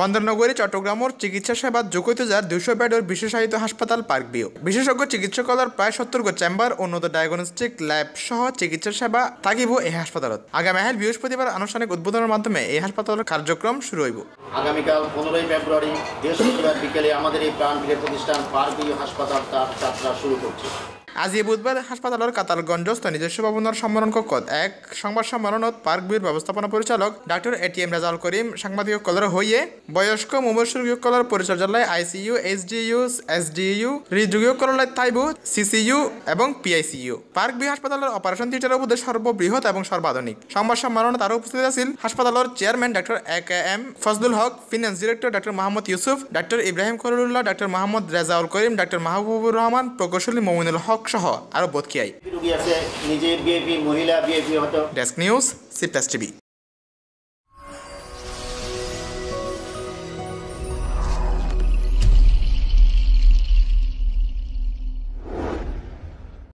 বন্দরনগরী চট্টগ্রামের চিকিৎসা সেবা যোগাইতে যার দুশো বেডের বিশেষায়িত হাসপাতাল পার্ক বিও বিশেষজ্ঞ চিকিৎসকলার প্রায় গো চেম্বার উন্নত ডায়াগনস্টিক ল্যাব সহ চিকিৎসা সেবা থাকিব এই হাসপাতালত আগামী আহেল বৃহস্পতিবার আনুষ্ঠানিক উদ্বোধনের মাধ্যমে এই হাসপাতালের কার্যক্রম শুরু হইব আগামীকাল পনেরোই ফেব্রুয়ারি বৃহস্পতিবার বিকেলে আমাদের এই প্রাণপ্রিয় প্রতিষ্ঠান পার্ক বিও হাসপাতাল তার যাত্রা শুরু করছে আজি বুধবার হাসপাতালের কাতালগঞ্জস্থ নিজস্ব ভবনের সম্মেলন কক্ষত এক সংবাদ সম্মেলনত পার্ক ব্যবস্থাপনা পরিচালক ডাক্তার এ টি এম রাজাল করিম সাংবাদিকসকলের হইয়ে বয়স্ক মুমসুরগীকলার পরিচর্যালয় আইসিইউ এইচডিইউ এসডিইউ হৃদরোগীকলায় থাইবু সিসিইউ এবং পিআইসিইউ পার্ক বি হাসপাতালের অপারেশন থিয়েটারের মধ্যে সর্ববৃহৎ এবং সর্বাধুনিক সংবাদ সম্মাননা তারও উপস্থিত আছেন হাসপাতালের চেয়ারম্যান ডাক্তার A K M Fazlul Haque finance director ডাক্তার মাহমুদ ইউসুফ ডাক্তার ইব্রাহিম করিউল্লাহ ডাক্তার মাহমুদ রেজাউল করিম ডাক্তার মাহবুবুর রহমান প্রকৌশলী মমিনুল হক সহ আরও বোধকিয়াই ডেস্ক নিউজ সিপ্লাস টিভি